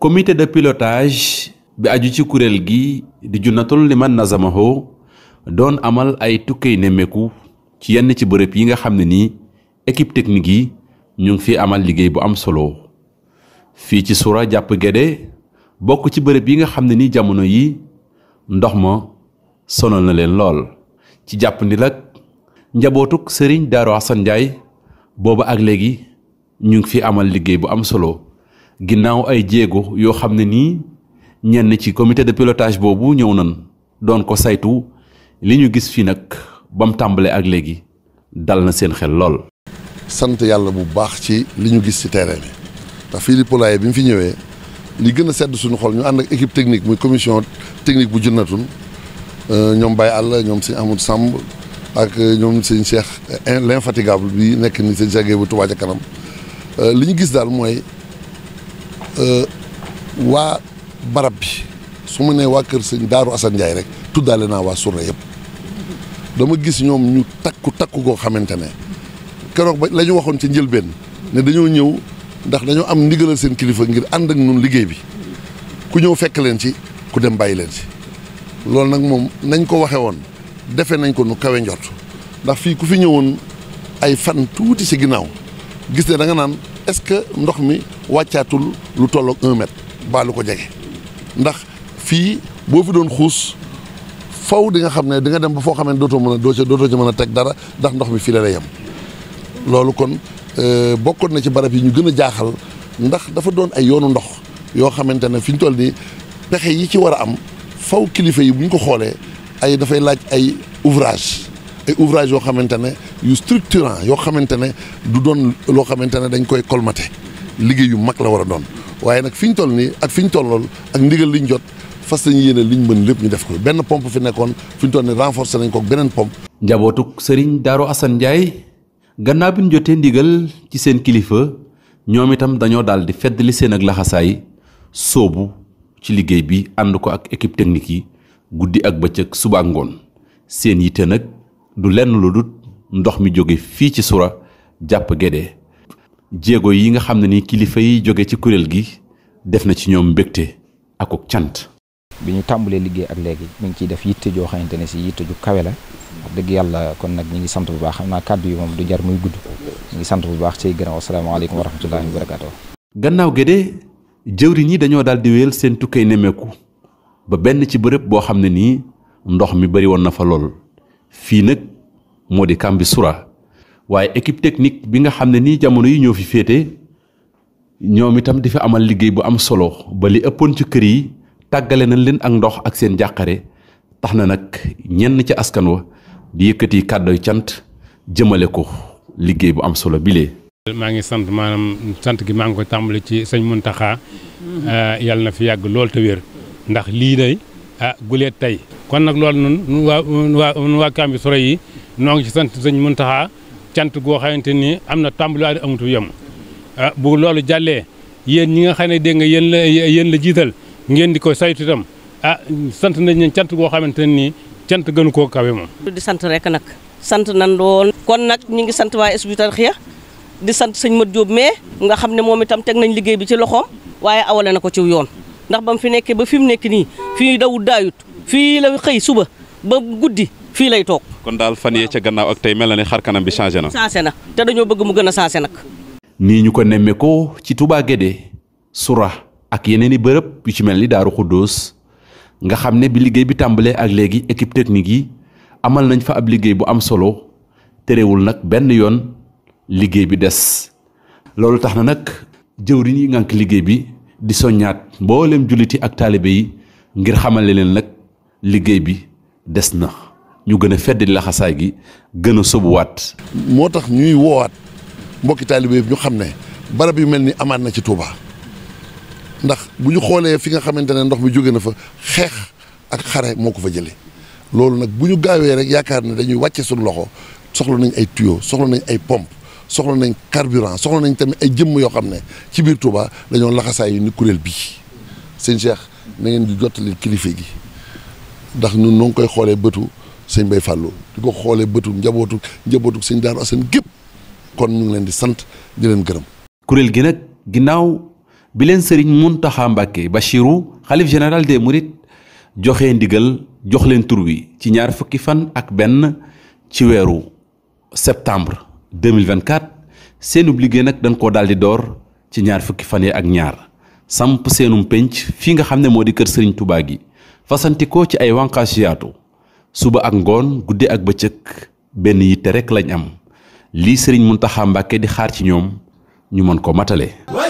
comité de pilotage bi aju ci kuréel gi di junnatul liman nazamaho doon amal ay tukkey nemmeeku ci yenn ci bërëb yi nga xam ne nii équipe technique yi ñu ngi fi amal liggéey bu am solo fii ci suura jàpp gede bokk ci bërëb yi nga xam ne ni jamono yi ndox ma sonal na leen lool ci jàpp ndi nag njabootuk sëriñ Daaru Asan Njaay booba ak léegi ñu ngi fi amal liggéey bu am solo ginnaaw ay jéego yoo xam ne nii ñenn ci commité de pilotage boobu ñëw nañ doon ko saytu li ñu gis fii nag ba tàmbalee ak léegi dal na seen xel lool. sant yàlla bu baax ci li ñu gis ci terrain bi te fii di Poulailler bi mu fi ñëwee li gën a sedd suñu xol ñu ànd ak équipe technique muy commission technique bu Junatun euh, ñoom Baye Alla ñoom sëñ Amadou Samb ak euh, ñoom sëñ Cheikh euh, l'infatigable bi nekk ni sëñ Cheikh bu Touba ca kanam. Euh, li ñu gis daal mooy euh, waa barab bi su ma nee waa kër sëñ Daaru Assane Ndiaye rek tuddaale naa waa surna yëpp dama gis ñoom ñu takku takku koo xamante ne keroog ba la waxoon ci njëlbeen ne dañoo ñëw ndax dañoo am ndigalal seen kilifa ngir ànd ak ñun liggéey bi ku ñëw fekk leen ci ku dem bàyyi leen ci loolu nag moom nañ ko waxe woon defe nañ ko nu kawe njot ndax fii ku fi ñëwoon ay fan tuuti si ginnaaw gis ne da nga naan est-ce que ndox mi wàccaatul lu tolloog un mètre baa lu ko jege ndax fii boo fi doon xuus faw di nga xam ne di nga dem ba foo xam ne dootoo mën a dootoo ci mën a teg dara ndax ndox mi fii la lay loolu kon euh, bokkoon na ci barab yi ñu gën a jaaxal ndax dafa doon ay yoonu ndox yoo xamante ne fi ñu toll nii pexe yi ci war a am faw kilifa yi bu ñu ko xoolee ay dafay laaj ay ouvrage ay ouvrage yoo xamante ne yu structurant yoo xamante ne du doon loo xamante ne dañ koy colmater liggéey yu mag la war a doon waaye nag fi ñu toll nii ak fi ñu toll lool ak ndigal li ñu jot fas nañu yéene li ñu mën lépp ñu def ko benn pompe fi nekkoon fi ñu toll nii renforcer nañ ko beneen pompe. njabootuk sëriñ Darou Assane Ndiaye gannaaw bi ñu jotee ndigal ci seen kilifa ñoom itam dañoo daal di feddali seen ak laxasaay soobu ci liggéey bi ànd ko ak équipe technique yi guddi ak bëccëg suba ak ngoon seen yitte nag du lenn lu dut ndox mi jóge fii ci sura jàpp Guédé jéego yi nga xam ne ni kilifa yiy jóge ci kuréel gi def na ci ñoom mbégte akuk cant. bi ñu tàmbalee liggéey ak léegi mi ngi ciy def yitte joo xamante ne si yitte ju kawe la dëgg yàlla kon nag ñi ngi sant bu baax xam naa kàddu yi moom du jar muy gudd ñi ngi sant bu baax cay gërëm asalaamaaleykum wa rahmatullahi wa barakaatu. gannaaw Guédé jëwriñ yi dañoo daal di wéyal seen tukkay nemmeeku ba benn ci bërëb boo xam ne nii ndox mi bari na fa lool nag. moo di Cambissoura waaye équipe technique bi nga xam ne nii jamono yi ñoo fi féete ñoom itam di fi amal liggéey bu am solo ba li ëppoon ci kër yi tàggale nañ leen ak ndox ak seen jàqare tax na nag ñenn ci askan wa di yëkkati kàddoy cant jëmale ko liggéey bu am solo bilee maa ngi sant maanaam sant gi maa ngi ko tàmbali ci sëñ Muntaxa mm-hmm. yàlla na fi yàgg lool te ndax lii day ah guleet tey kon nag loolu nun waa waa nun waa Cambissoura yi noo ngi ci sant sëñ Muntaxa cant goo xamante ni am na tàmbaliwaay amatu yem ah bu loolu jàllee yéen ñi nga xam ne dégg nga yéen la yéen la jiital ngeen di ko saytu itam ah sant nañ leen cant goo xamante ne nii cant gënu koo kawe moom. sant rek nag sant nan lool. kon nag ñu ngi sant waaye Hizbut Tarqiyyah di sant sëñ Mat Diop mais nga xam ne moom itam teg nañ liggéey bi ci loxoom waaye awale na ko ci yoon ndax ba mu fi nekkee ba fi mu nekk nii fii dawul daayut fii la xëy suba. ba guddi fii lay toog. kon daal fan yee ca gannaaw ak tey mel na ne xar kanam bi changé na. changé na te dañoo bëgg mu gën a changé nag. nii ñu ko nemme ko ci Touba Guédé sura ak yeneen i bërëb yu ci mel ni Daaru Xuddoos nga xam ne bi liggéey bi tàmbalee ak léegi équipe technique yi amal nañ fa ab liggéey bu am solo terewul nag benn yoon liggéey bi des loolu tax na nag jëwriñ yi ngànk liggéey bi di soññaat mboolem julliti ak taalibe yi ngir xamale leen nag liggéey bi des na ñu gën a fedd laxasaay gi gën a sobuwaat moo tax ñuy woowaat mbokki taalibe bi ñu xam ne barab yu mel ni amaat na ci Touba ndax bu ñu xoolee fi nga xamante ne ndox mi jóge na fa xeex ak xare moo ko fa jëlee loolu nag bu ñu gaawee rek yaakaar ne dañuy wàcce suñu loxo soxla nañ ay tuyaux soxla nañ ay pompe soxla nañ carburant soxla nañ tamit ay jëmm yoo xam ne ci biir Touba dañoo laxasaay yu ni kuréel bii sëñ Cheikh na ngeen di jottali kilifa gi ndax ñun noo ngi koy xoolee bëtu sëñ Bay Fàllu di ko xoolee bëtu njabootu njabootu sëñ Daaru Asan gépp kon ñu leen di sant di leen gërëm. kuréel gi nag ginnaaw bi leen sëriñ Muntaxa Mbàkke Bachiru xalif général des Mourides joxe ndigal jox leen tur wi ci ñaar fukki fan ak benn ci weeru septembre 2024 seen liggéey nag dañ ko daal di door ci ñaar fukki fan yi ak ñaar samp seenum penc fii nga xam ne moo di kër sëriñ Touba gi. fasantikoo ci ay wànqaas suba ak ngoon gudde ak bëccëg benn yitte rekk lañ am lii sëriñ Muntaxa Mbàkke di xaar ci ñoom ñu mën ko matale